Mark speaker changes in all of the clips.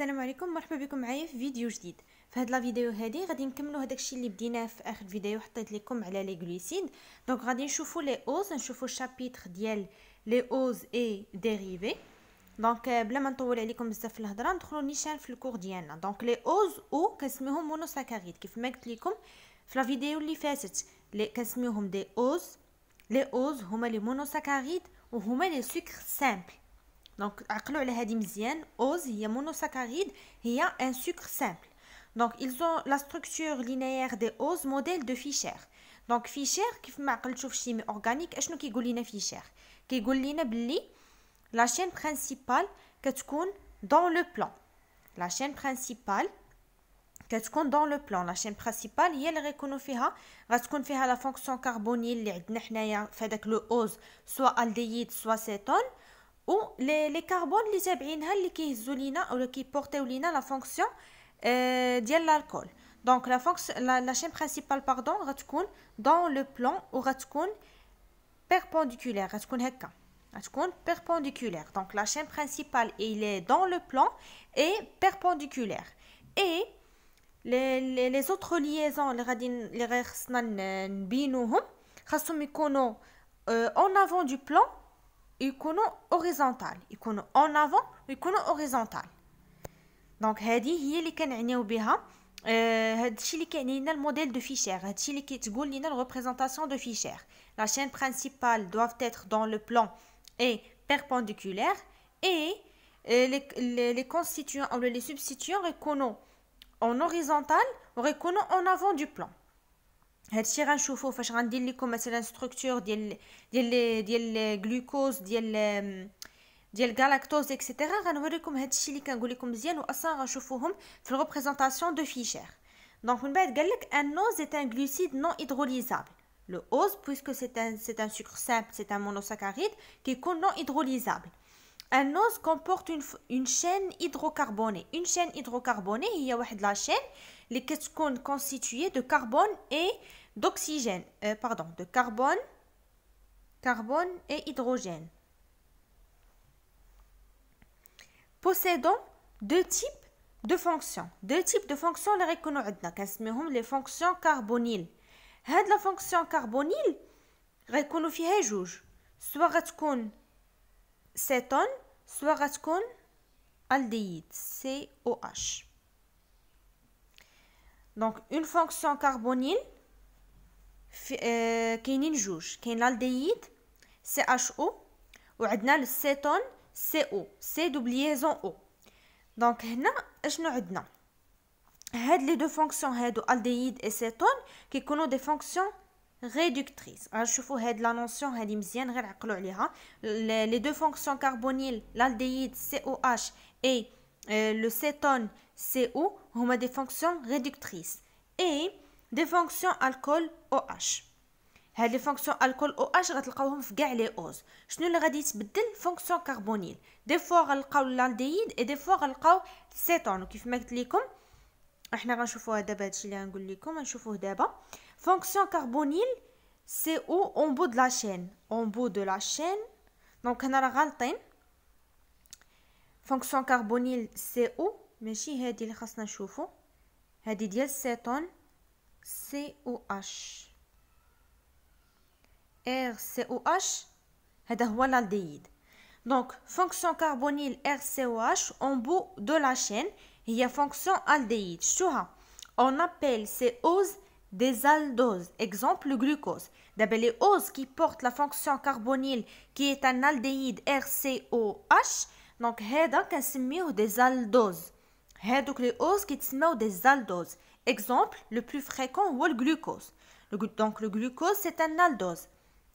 Speaker 1: السلام عليكم مرحبا بكم معايا في فيديو جديد في هاد لا فيديو هادي غادي نكملو هداكشي اللي بديناه في اخر فيديو حطيت لكم على لي غليسيد دونك غادي نشوفو لي اوز نشوفو الشابيتر ديال لي اوز اي ديريفي دونك آه، بلا ما نطول عليكم بزاف في الهضره ندخلو نيشان في الكور ديالنا دونك لي اوز او كنسميهم مونوساكاريد كيف ما قلت لكم في لا فيديو اللي فاتت لي كنسميوهم دي اوز لي اوز هما لي مونوساكاريد وهما لي سكر سامبل Donc, il y bien, est monosaccharide, c'est un sucre simple. Donc, ils ont la structure linéaire des oses modèle de Fischer. Donc, Fischer, qui fait pense que organique, est ce qu'il nous dit Fischer Il nous dit la chaîne principale est dans le plan. La chaîne principale est dans le plan. La chaîne principale, elle est la fonction carbonelle, c'est-à-dire que le os, soit aldéhyde, soit cétone. Ou les carbones, les hein, qui portent la fonction euh, de l'alcool. Donc la chaîne principale, pardon, dans le plan, ou raccoon, perpendiculaire. Donc la chaîne principale, il est dans le plan et perpendiculaire. Et les autres liaisons, les raccoons, les les raccoons, les les avant du il coulent horizontale, il coulent en avant, il coulent horizontale. Donc, ceci ici, c'est le modèle de Fischer, ceci c'est une représentation de Fischer. La chaîne principale doivent être dans le plan et perpendiculaire et euh, les constituants ou les substituants coulent en horizontal, coulent en avant du plan. Je vais vous montrer les structures de glucose, de galactose, etc. Je vais vous montrer ce qui est bien et ce que je vais représentation de Fischer. Donc, on va dire qu'un ose est un glucide non hydrolysable. Le ose, puisque c'est un sucre simple, c'est un monosaccharide, qui est non hydrolysable. Un os comporte une, chaîne hydrocarbonée. Une chaîne hydrocarbonée, il y a la chaîne qui est constituée de carbone et d'oxygène. Euh, pardon, de carbone, carbone et hydrogène. Possédant deux types de fonctions. Deux types de fonctions les reconnaissons. Les fonctions carbonyl. la fonction carbonyl reconnaissons فيها soit Cétone, soirazcon, aldéhyde, COH. Donc, une fonction carbonyl euh, qui est une jouge, qui est une aldéhyde, CHO, ou Adnan, le c'est CO, C double liaison O. Donc, Adnan, Adnan, Adnan, les deux fonctions, head, aldehyde et ceton, qui connaissent des fonctions réductrice. On vous voir la notion, c'est bien, on va y réfléchir. Les deux fonctions carbonyles, l'aldéhyde COH et euh, le cétone CO, ont des fonctions réductrices et des fonctions alcool OH. Les fonctions alcool OH, on va les trouver dans tous les os. Je ce qu'on va changer dans ces fonctions carbonyles Des fois, on va trouver l'aldéhyde et des fois, on va trouver le cétone, comme je vous l'ai dit. On va voir ce que fonction carbonyl c'est où En bout de la chaîne. En bout de la chaîne. Donc, on a la Fonction carbonyl c'est où Mais si, c'est il cas de la C'est le cétone COH. RCOH, c'est l'aldéhyde. Donc, fonction carbonyl RCOH en bout de la chaîne, il y a fonction aldéhyde. On appelle ces des aldoses, exemple le glucose. D'abord, les os qui portent la fonction carbonyle qui est un aldéhyde RCOH, donc on des aldoses. donc les oses qui sont des aldoses. Exemple le plus fréquent ou le glucose. donc le glucose c'est un aldose.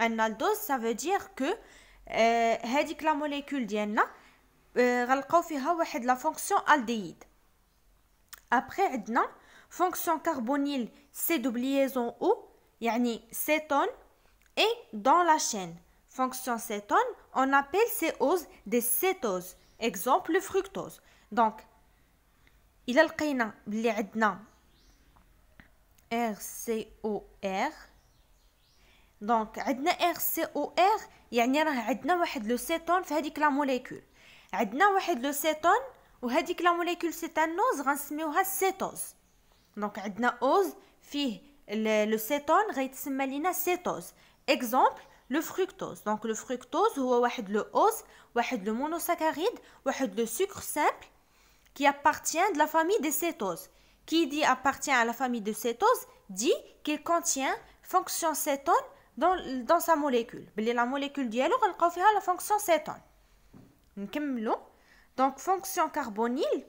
Speaker 1: Un aldose ça veut dire que euh, la molécule ديالنا واحد la fonction aldéhyde. Après, on Fonction carbonyle, c'est liaison O, yani cétone, et dans la chaîne. Fonction cétone, on appelle ces oses des cétoses. Exemple, le fructose. Donc, il a le RCOR. Donc, عندنا RCOR يعني راه عندنا واحد لو سيتون في هذيك لا موليكول عندنا واحد لو سيتون وهذيك لا موليكول سيتانوز غنسميوها سيتوز donc, une aze le cétone Rais cétose. Exemple, le fructose. Donc, le fructose, ou le le ou un monosaccharide, ou un sucre simple, qui appartient de la famille des cétoses. Qui dit appartient à la famille des cétoses » dit qu'il contient fonction cétone » dans sa molécule. Mais la molécule dit. Alors, elle la fonction cétone ». Donc, fonction carbonyle.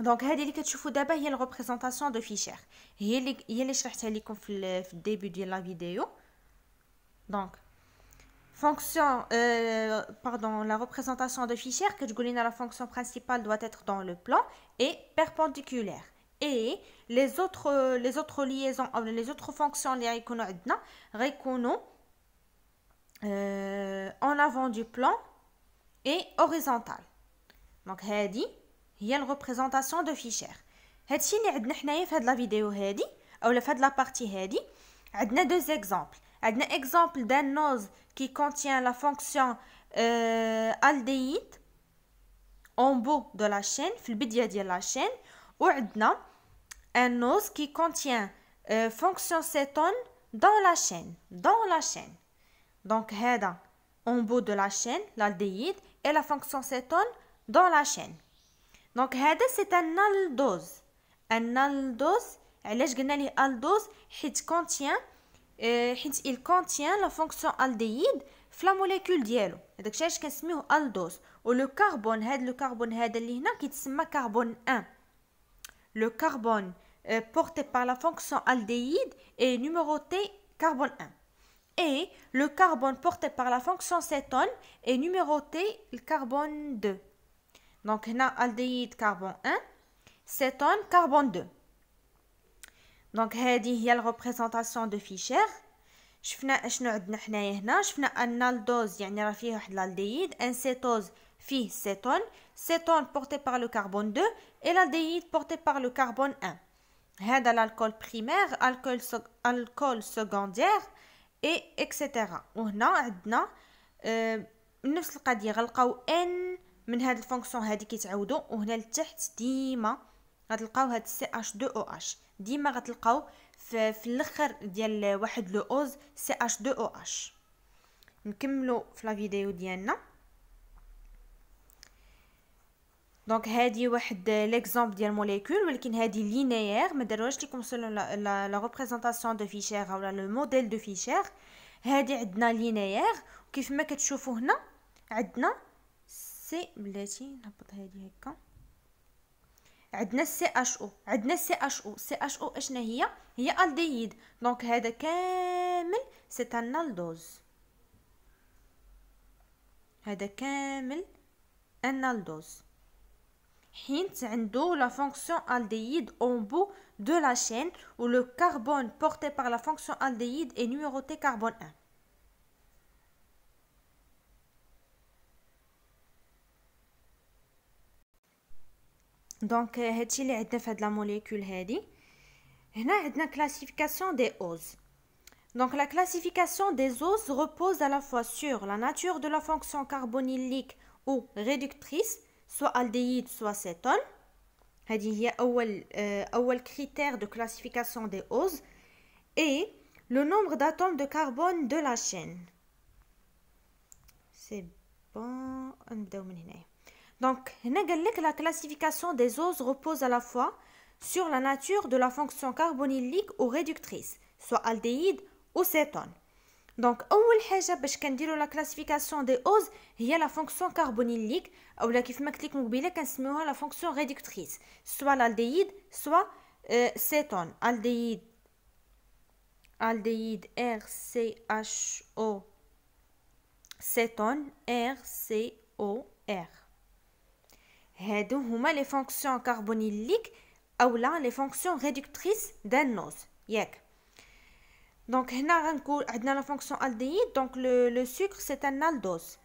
Speaker 1: دونك هذه اللي كتشوفوا دابا هي الريبريزونطاسيون دو فيشير هي اللي هي اللي شرحتها لكم في في الديبي ديال لا فيديو دونك fonction euh, pardon la représentation de Fischer, que je la fonction principale doit être dans le plan et perpendiculaire et les autres les autres liaisons euh, les autres fonctions les euh, en avant du plan et horizontal donc hadi y a une représentation de Fischer. nous avons, fait la vidéo ou fait de la partie nous deux exemples. Nous avons un exemple d'un noz qui contient la fonction euh, aldéhyde en bout de la chaîne, de la chaîne, ou un noz qui contient euh, fonction cétone dans la chaîne, dans la chaîne. Donc, en bout de la chaîne l'aldéhyde, et la fonction cétone dans la chaîne. Donc, هذا سي un نال دوز علاش قلنا ليه il contient la fonction aldéhyde في la molécule. ديالو هذاك علاش كنسميوه aldose. Le carbone, هذا لو كربون هذا اللي هنا 1 Le carbone euh, porté par la fonction aldéhyde est numéroté carbone 1 et le carbone porté par la fonction cétone est numéroté le carbone 2 donc, on a aldéhyde carbone 1, cétone carbone 2. Donc, هذه هي représentation de Fischer. شفنا شنو عندنا حنايا هنا شفنا انالدوز يعني راه فيه واحد الالديد انسيتوز فيه سيتون سيتون بورتي بار لو كربون 2 اي l'aldéhyde porté par le carbone 1 هذا الكول بريمير الكول سو... الكول سكوندير اي اكسيتيرا وهنا عندنا نفس القضيه غنلقاو ان من هاد الفونكسيون هادي كيتعاودوا وهنا لتحت ديما غتلقاو هاد سي اش دو او اش ديما غتلقاو في, في الاخر ديال واحد لو اوز سي اش دو او اش نكملوا في لا فيديو ديالنا دونك هادي واحد ليكزامبل ديال موليكول ولكن هادي لينيير ما داروهاش ليكم سولو لا ريبريزونطاسيون دو فيشير اولا لو موديل دو فيشير هادي عندنا لينيير وكيف ما كتشوفوا هنا عندنا سي بلاتي نهبط هادي هكا عندنا سي اش او عندنا سي اش او سي اش او اشنا هي هي الديهيد دونك هذا كامل سي انالدوز هذا كامل انالدوز حينت عندو لا فونكسيون الديهيد اون بو دو لا شين و لو كربون بورتي بار لا فونكسيون الديهيد اي نيميروتي كربون 1 Donc, دونك هادشي اللي de la molécule, molécule et هادي a la classification des os. Donc la classification des os repose à la fois sur la nature de la fonction carbonylique ou réductrice, soit aldéhyde, soit cétone. C'est le euh, critère de classification des os et le nombre d'atomes de carbone de la chaîne. C'est bon, on va donc, que la classification des oses repose à la fois sur la nature de la fonction carbonylique ou réductrice, soit aldéhyde ou cétone. Donc, la classification des os, il la fonction carbonylique, ou la la fonction réductrice, soit l'aldéhyde, soit euh, cétone. Aldéhyde, aldéhyde RCHO, cétone R-C-O-R. Ce les fonctions carbonyliques ou les fonctions réductrices d'un noce. Donc, nous avons la fonction aldéhyde, donc le sucre, c'est un aldose.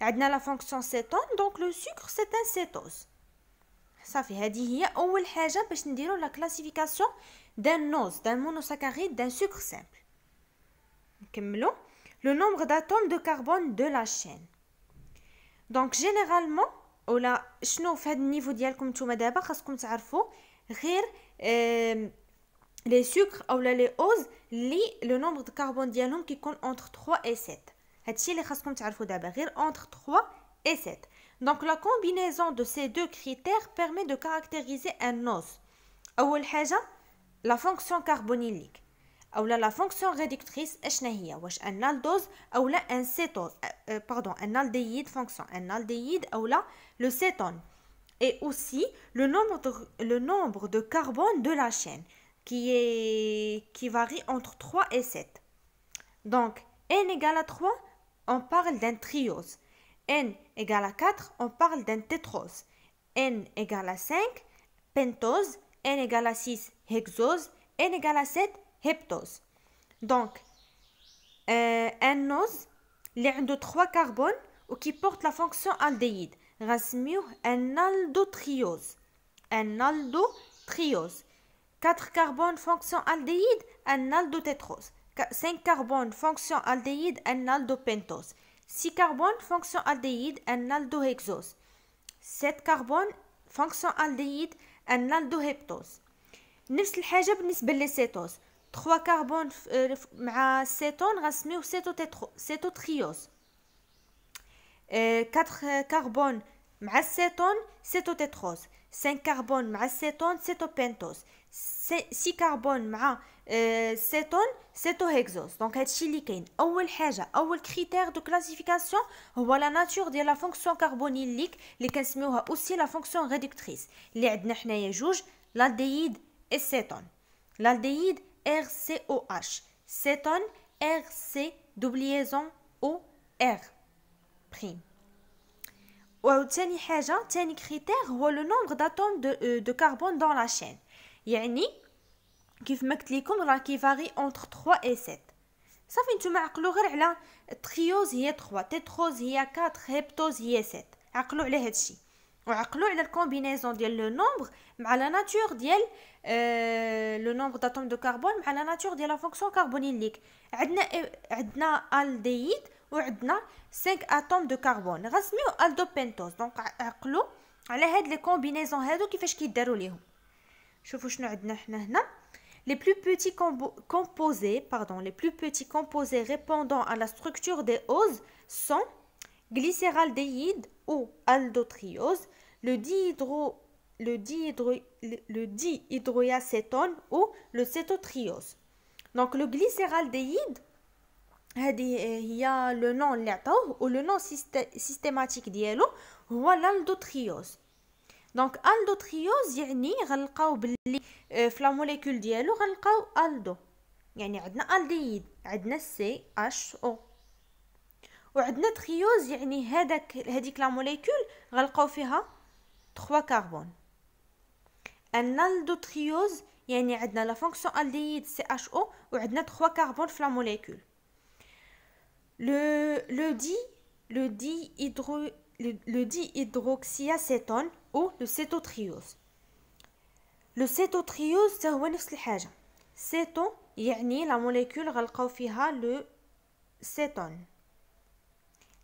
Speaker 1: Nous avons la fonction cétone, donc le sucre, c'est un cétose. Ça fait, c'est la première chose dire la classification d'un os d'un monosaccharide, d'un sucre simple. Le nombre d'atomes de carbone de la chaîne. Donc, généralement, et de le niveau de la vie, je que les sucres ou les os le nombre de carbone qui compte entre 3 et 7. C'est ce que Entre 3 et 7. Donc, la combinaison de ces deux critères permet de caractériser un os. Et la fonction carbonylique ou la fonction réductrice est un pardon un aldéhyde fonction un le cétone et aussi le nombre de, le nombre de carbone de la chaîne qui est qui varie entre 3 et 7 donc n égale à 3 on parle d'un triose n égale à 4 on parle d'un tétrose n égale à 5 pentose n égale à 6 hexose n égale à 7 heptose. Donc, euh, un nose, il a trois carbones ou qui porte la fonction aldéhyde. Rasmio, un aldotriose. Un aldotriose. 4 carbones fonction aldéhyde, un aldotétrose. 5 carbones fonction aldéhyde, un aldopentose. 6 carbones fonction aldéhyde, un aldohexose. 7 carbones fonction aldéhyde, un aldoheptose. chose 3 carbones ma euh, cétone, euh, au triose. Euh, 4 carbones de cétone, c'est au tétrose. 5 carbones de cétone, c'est au 6 carbones de cétone, c'est au hexose. Donc, c'est le heja C'est le critère de classification. voit la nature de la fonction carbonylique. C'est aussi la fonction réductrice. les avons dit que l'aldéhyde et cétone. L'aldéhyde RCOH. C'est ton RC double liaison OR'. Ou au Tienni Héjan, tienni critère, ou le nombre d'atomes euh, de carbone dans la chaîne. Il y a un I qui varie entre 3 et 7. Ça fait une chlorée, la triose 3 la tétrose IE4, la heptose IE7. La combinaison dit le nombre, à la nature dit euh, le nombre d'atomes de carbone, à la nature de la fonction carbonylique. y a 5 atomes de carbone. Elle a 5 atomes de carbone. Donc, à la a les combinaisons qui font qu'il déroule. Je ne sais pas si je suis à Les plus petits composés répondant à la structure des os sont glycéraldéhyde ou aldotriose, le, dihydro, le, dihydro, le dihydroacétone ou le cétotriose. Donc le glycéraldéhyde, eh il y a le nom ou le nom systématique l'aldotriose, ou l'aldotriose. Donc aldotriose il y a une molécule موليكول ديالو aldo. الدو يعني عندنا aldéhyde, عندنا وعندنا تريوز يعني هذاك هذيك لا موليكول غلقاو فيها 3 كربون انالدو تريوز يعني عندنا لا فونكسيون الديد سي اش او وعندنا 3 كربون في لا موليكول le, le, di, le, dihydro, le, le لو سيتو le لو سيتو cétotriose حتى هو نفس الحاجة. سيتو يعني la molécule غلقاو فيها لو سيتون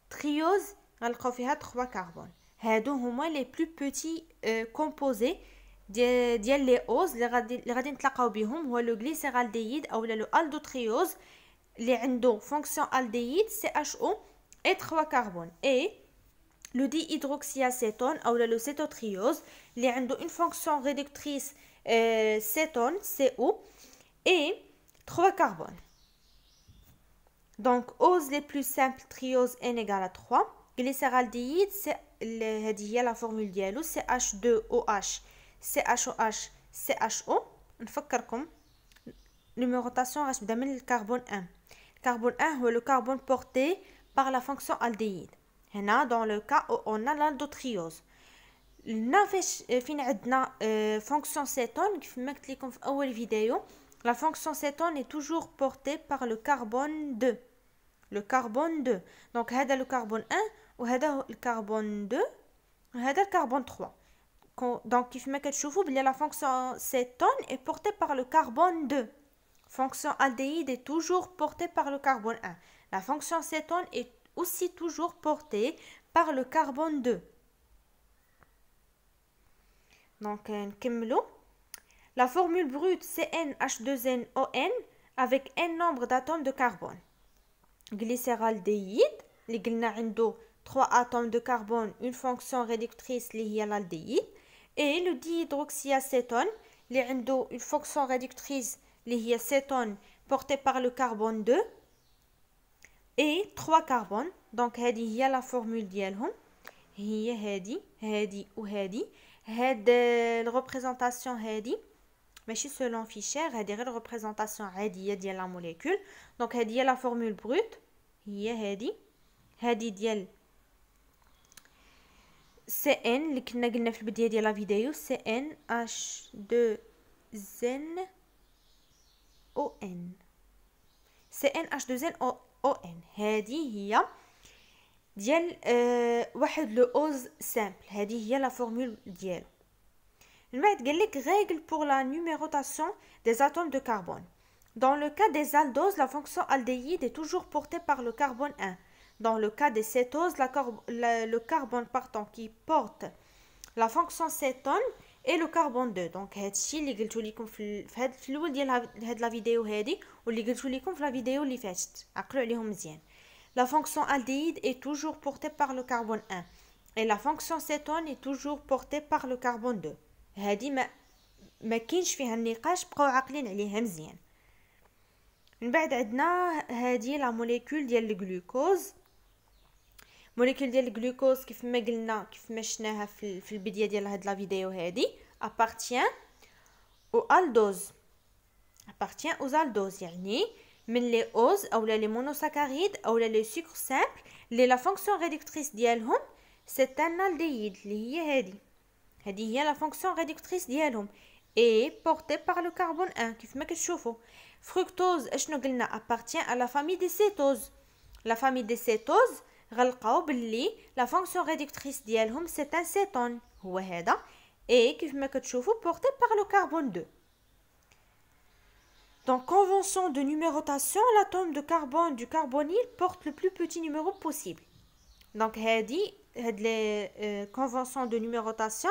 Speaker 1: triose alcofiat 3 carbone. Et donc au moins les plus petits euh, composés d'ILLEOS, les radines de la ou le glycéraldéhyde, ou le aldotriose, les rendons fonction aldéhyde, CHO, et 3 carbone. Et le dihydroxyacétone, ou le cétotriose, les une fonction réductrice, euh, cétone, CO, et 3 carbone. Donc, ose les plus simples, triose n égale à 3. Glycéraldéhyde, c'est la formule de CH2OH, CHOH, CHO. نفكركم numérotation راح le carbone 1 carbone 1 est le carbone porté par la fonction aldéhyde dans le cas où on a l'aldotriose triose. la fonction la vidéo. La fonction cétone est toujours portée par le carbone 2. Le carbone 2. Donc, هذا le carbone 1 ou هذا le carbone 2 هذا le carbone 3. Donc, il faut que la fonction cétone est portée par le carbone 2. Fonction aldéhyde est toujours portée par le carbone 1. La fonction cétone est aussi toujours portée par le carbone 2. Donc, نكملوا euh, la formule brute CnH2NON avec un nombre d'atomes de carbone. Glycéraldéhyde, les glinarindo, trois atomes de carbone, une fonction réductrice liée à Et le dihydroxyacétone, les indo, une fonction réductrice liée à cétone portée par le carbone 2. Et trois carbones, donc il la formule C'est هي hum. ou et euh, la représentation mais si selon Fischer, fichier, la représentation de la molécule. Donc, il y la formule brute. Il y a la formule brute. Il y a la formule brute. Il y a la formule brute. Il y a la formule brute. Il y a la Il y a la formule règle pour la numérotation des atomes de carbone. Dans le cas des aldoses, la fonction aldéhyde est toujours portée par le carbone 1. Dans le cas des cétoses, le carbone partant qui porte la fonction cétone est le carbone 2 donc c'est ce قلتو لكم في الاول ديال لا فيديو قلتو la fonction aldéhyde est toujours portée par le carbone 1 et la fonction cétone est toujours portée par le carbone 2 هذه ما ما كاينش فيها النقاش بقاو عاقلين عليها مزيان من بعد عندنا هذه لا موليكول ديال الجلوكوز موليكول ديال الجلوكوز كيف ما قلنا كيف ما شناها في, في البدايه ديال هاد لا فيديو هادي ابارتيان او الدوز ابارتيان او الدوز يعني من لي اوز اولا لي مونوساكاريد اولا لي سكر سامبل لي لا فونكسيون ريدكتريس ديالهم سي ان اللي هي هذه Elle dit la fonction réductrice d'hydrom est portée par le carbone 1 qui fait que le chauffeux hein. fructose appartient à la famille des cétoses. La famille des cétoses, La fonction réductrice d'hydrom c'est un cétone. C'est et qui fait que le porté par le carbone 2. Donc, convention de numérotation, l'atome de carbone du carbonyl porte le plus petit numéro possible. Donc elle dit les euh, conventions de numérotation.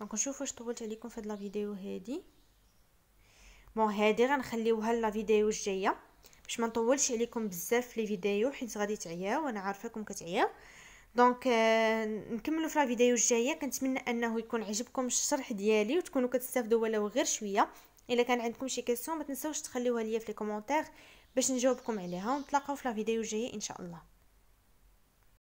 Speaker 1: دونك نشوف واش طولت عليكم في هاد لا فيديو هادي بون هادي غنخليوها لا فيديو الجايه باش ما نطولش عليكم بزاف في لي فيديو حيت غادي تعياو وانا عارفاكم كتعياو دونك آه، نكملوا في لا فيديو الجايه كنتمنى انه يكون عجبكم الشرح ديالي وتكونوا كتستافدوا ولو غير شويه الا كان عندكم شي كيسيون ما تنساوش تخليوها ليا في لي كومونتير باش نجاوبكم عليها ونتلاقاو في لا فيديو الجايه ان شاء الله